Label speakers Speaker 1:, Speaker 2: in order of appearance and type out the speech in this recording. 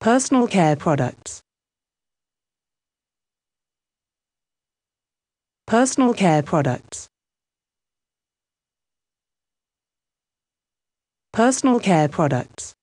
Speaker 1: Personal care products. Personal care products. Personal care products.